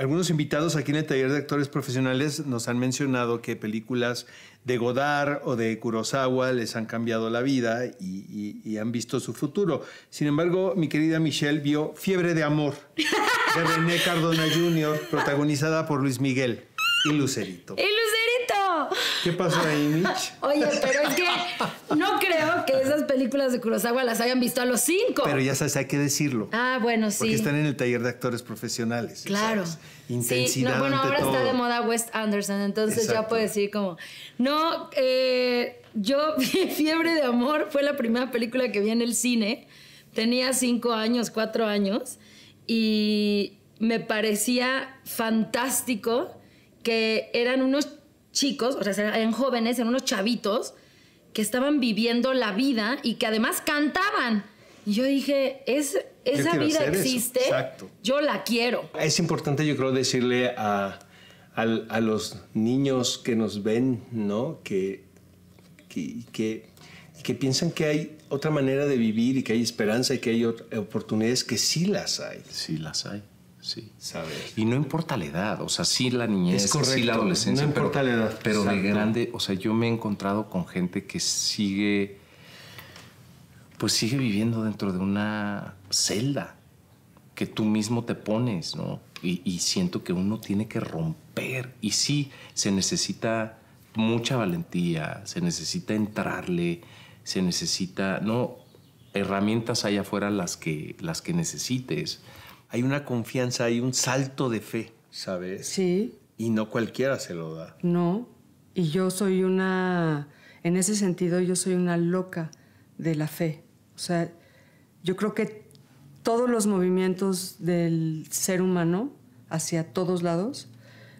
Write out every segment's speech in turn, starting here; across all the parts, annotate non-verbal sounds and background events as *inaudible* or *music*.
algunos invitados aquí en el taller de actores profesionales nos han mencionado que películas de Godard o de Kurosawa les han cambiado la vida y, han visto su futuro. Sin embargo, mi querida Michelle vio Fiebre de Amor de René Cardona Jr., protagonizada por Luis Miguel Y Lucerito ¿Qué pasó ahí, Mitch? *laughs* Oye, pero es que no creo que esas películas de Kurosawa las hayan visto a los cinco. Pero ya sabes, hay que decirlo. Ah, bueno, sí. Porque están en el taller de actores profesionales. Claro. Intensidad. no, bueno, ahora está de moda Wes Anderson, entonces ya puedo decir como. No, eh, yo vi *laughs* Fiebre de Amor, fue la primera película que vi en el cine. Tenía cinco años, cuatro años. Y me parecía fantástico que eran unos chicos, o sea, eran jóvenes, eran unos chavitos que estaban viviendo la vida y que además cantaban. Y yo dije, es, esa vida existe, yo la quiero. Es importante, yo creo, decirle a, los niños que nos ven, ¿no? Que, que, que, piensan que hay otra manera de vivir y que hay esperanza y que hay oportunidades, que sí las hay. Sí las hay. Sí. ¿Sabes? Y no importa la edad, o sea, sí la niñez, sí la adolescencia. No importa la edad. Pero de grande, o sea, yo me he encontrado con gente que sigue, pues sigue viviendo dentro de una celda que tú mismo te pones, ¿no? Y, siento que uno tiene que romper. Y sí, se necesita mucha valentía, se necesita entrarle, se necesita, no, herramientas allá afuera las que, las que necesites hay una confianza, hay un salto de fe, ¿sabes? Sí. Y no cualquiera se lo da. No, y yo soy una, en ese sentido yo soy una loca de la fe. O sea, yo creo que todos los movimientos del ser humano hacia todos lados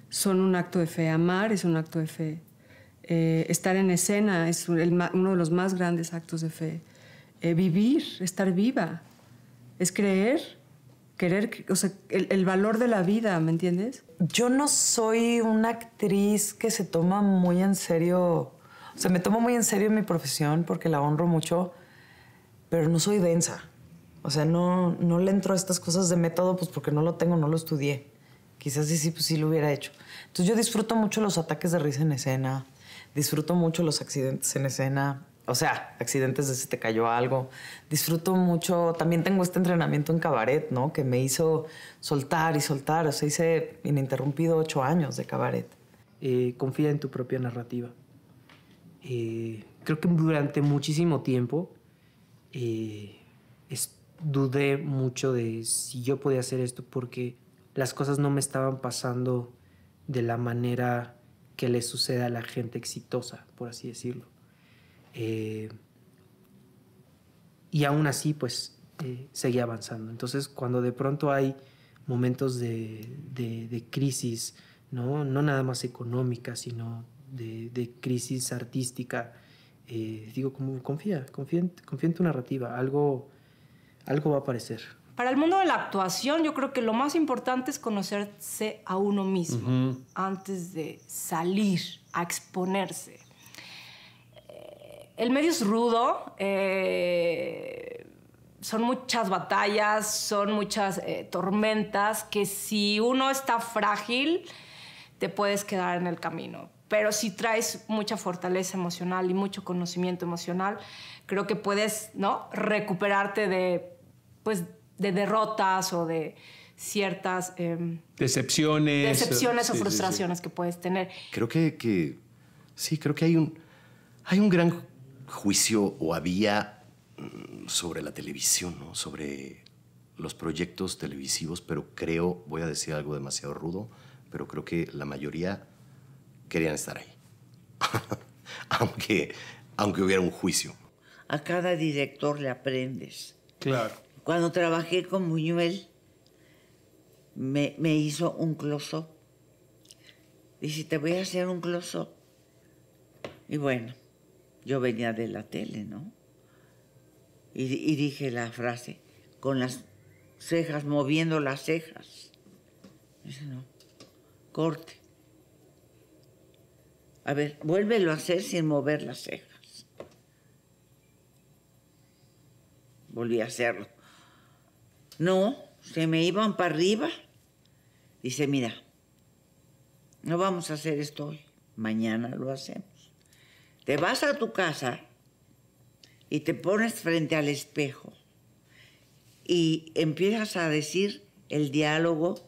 son un acto de fe. Amar es un acto de fe. Eh, estar en escena es uno de los más grandes actos de fe. Eh, vivir, estar viva, es creer querer, o sea, el, valor de la vida, ¿me entiendes? Yo no soy una actriz que se toma muy en serio, o sea, me tomo muy en serio mi profesión porque la honro mucho, pero no soy densa. O sea, no, no le entro a estas cosas de método, pues porque no lo tengo, no lo estudié. Quizás sí, sí, pues sí lo hubiera hecho. Entonces yo disfruto mucho los ataques de risa en escena, disfruto mucho los accidentes en escena, o sea, accidentes de si te cayó algo. Disfruto mucho. También tengo este entrenamiento en cabaret, ¿no? Que me hizo soltar y soltar. O sea, hice ininterrumpido ocho años de cabaret. Eh, confía en tu propia narrativa. Eh, creo que durante muchísimo tiempo eh, dudé mucho de si yo podía hacer esto porque las cosas no me estaban pasando de la manera que le sucede a la gente exitosa, por así decirlo. Eh, y aún así, pues, eh, seguía avanzando. Entonces, cuando de pronto hay momentos de, crisis, ¿no? ¿no? nada más económica, sino de, crisis artística, eh, digo, como, confía, confía en, tu narrativa, algo, algo va a aparecer. Para el mundo de la actuación, yo creo que lo más importante es conocerse a uno mismo antes de salir a exponerse. El medio es rudo, eh, son muchas batallas, son muchas eh, tormentas que si uno está frágil, te puedes quedar en el camino. Pero si traes mucha fortaleza emocional y mucho conocimiento emocional, creo que puedes ¿no? recuperarte de, pues, de derrotas o de ciertas... Em, decepciones. Decepciones o, frustraciones que puedes tener. Creo que, que, sí, creo que hay un, hay un gran juicio o había mm, sobre la televisión, sobre los proyectos televisivos, pero creo, voy a decir algo demasiado rudo, pero creo que la mayoría querían estar ahí. *laughs* aunque, aunque hubiera un juicio. A cada director le aprendes. Claro. Cuando trabajé con Buñuel, me, me hizo un close y Dice, te voy a hacer un close Y bueno, yo venía de la tele, ¿no? Y, dije la frase, con las cejas, moviendo las cejas. Dice, no, corte. A ver, vuélvelo a hacer sin mover las cejas. Volví a hacerlo. No, se me iban para arriba. Dice, mira, no vamos a hacer esto hoy, mañana lo hacemos. Te vas a tu casa y te pones frente al espejo y empiezas a decir el diálogo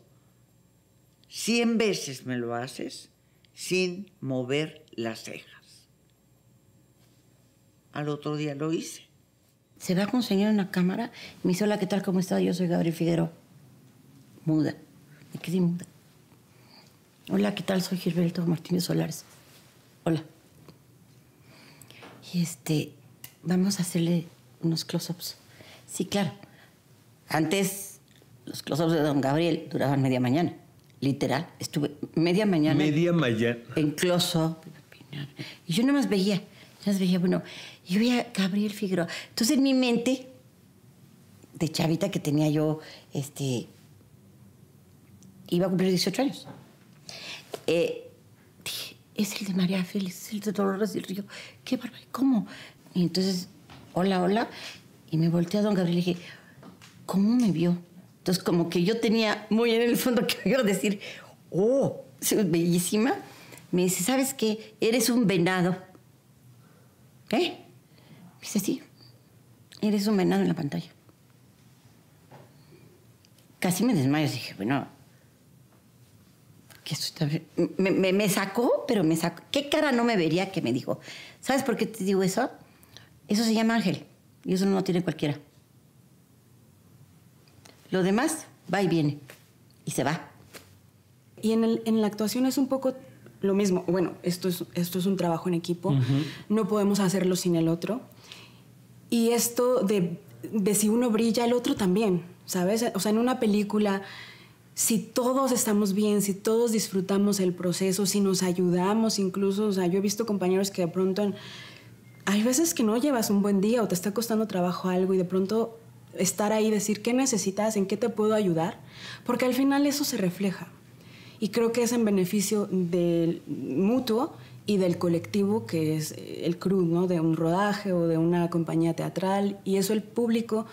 cien veces me lo haces sin mover las cejas. Al otro día lo hice. Se va con un señor en la cámara y me dice, hola, ¿qué tal? ¿Cómo está? Yo soy Gabriel Figueroa. Muda. Me quedé muda. Hola, ¿qué tal? Soy Gilberto Martínez Solares. Hola. Y este, vamos a hacerle unos close-ups. Sí, claro. Antes, los close-ups de don Gabriel duraban media mañana. Literal, estuve media mañana. Media mañana. En close-up. Y yo no más veía, nada más veía, bueno, yo veía a Gabriel Figueroa. Entonces, en mi mente, de chavita que tenía yo, este, iba a cumplir 18 años. Eh, es el de María Félix, el de Dolores del Río. ¿Qué barba? ¿Cómo? Y entonces, hola, hola. Y me volteé a don Gabriel y dije, ¿cómo me vio? Entonces, como que yo tenía muy en el fondo *laughs* que iba decir, oh, bellísima. Me dice, ¿sabes qué? Eres un venado. ¿Eh? Me dice, sí, eres un venado en la pantalla. Casi me desmayo. Dije, bueno, me, sacó, pero me sacó. ¿Qué cara no me vería que me dijo? ¿Sabes por qué te digo eso? Eso se llama ángel y eso no lo tiene cualquiera. Lo demás va y viene y se va. Y en, la actuación es un poco lo mismo. Bueno, esto es, esto es un trabajo en equipo, no podemos hacerlo sin el otro. Y esto de, de si uno brilla, el otro también, ¿sabes? O sea, en una película si todos estamos bien, si todos disfrutamos el proceso, si nos ayudamos incluso, o sea, yo he visto compañeros que de pronto hay veces que no llevas un buen día o te está costando trabajo algo y de pronto estar ahí, decir qué necesitas, en qué te puedo ayudar, porque al final eso se refleja. Y creo que es en beneficio del mutuo y del colectivo que es eh, el crew, ¿no? De un rodaje o de una compañía teatral y eso el público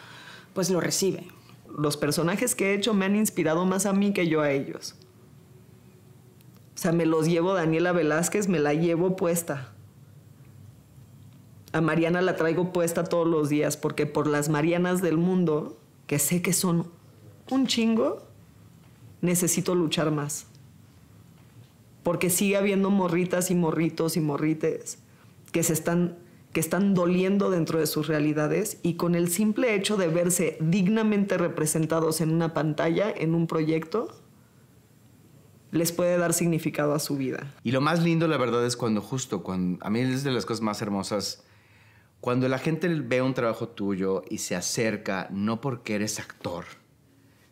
pues lo recibe los personajes que he hecho me han inspirado más a mí que yo a ellos. O sea, me los llevo Daniela Velázquez, me la llevo puesta. A Mariana la traigo puesta todos los días porque por las Marianas del mundo, que sé que son un chingo, necesito luchar más. Porque sigue habiendo morritas y morritos y morrites que se están que están doliendo dentro de sus realidades y con el simple hecho de verse dignamente representados en una pantalla, en un proyecto, les puede dar significado a su vida. Y lo más lindo, la verdad, es cuando justo, cuando, a mí es de las cosas más hermosas, cuando la gente ve un trabajo tuyo y se acerca, no porque eres actor,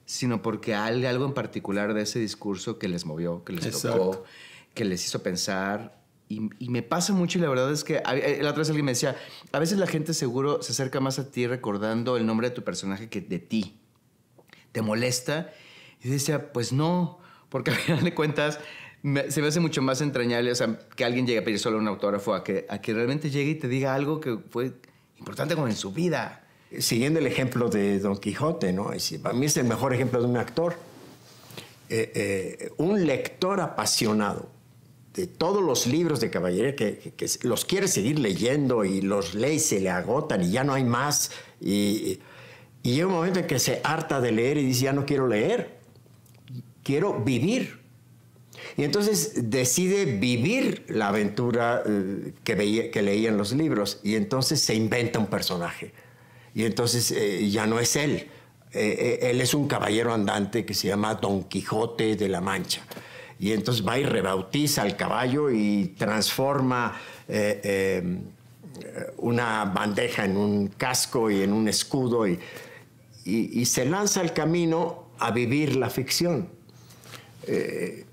sino porque hay algo en particular de ese discurso que les movió, que les tocó, que les hizo pensar y, me pasa mucho y la verdad es que eh, la otra vez alguien me decía, a veces la gente seguro se acerca más a ti recordando el nombre de tu personaje que de ti. ¿Te molesta? Y decía, pues no, porque al *laughs* final de cuentas se me hace mucho más entrañable o sea, que alguien llegue a pedir solo un autógrafo a que, que realmente llegue y te diga algo que fue importante como en su vida. Eh, siguiendo el ejemplo de Don Quijote, ¿no? para mí es el mejor ejemplo de un actor. Eh, un lector apasionado todos los libros de caballería que, los quiere seguir leyendo y los lee y se le agotan y ya no hay más. Y, llega un momento en que se harta de leer y dice, ya no quiero leer, quiero vivir. Y entonces decide vivir la aventura eh, que, que leía en los libros y entonces se inventa un personaje. Y entonces eh, ya no es él. Eh, él es un caballero andante que se llama Don Quijote de la Mancha y entonces va y rebautiza al caballo y transforma eh, eh, una bandeja en un casco y en un escudo y, se lanza al camino a vivir la ficción. Eh,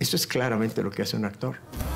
eso es claramente lo que hace un actor.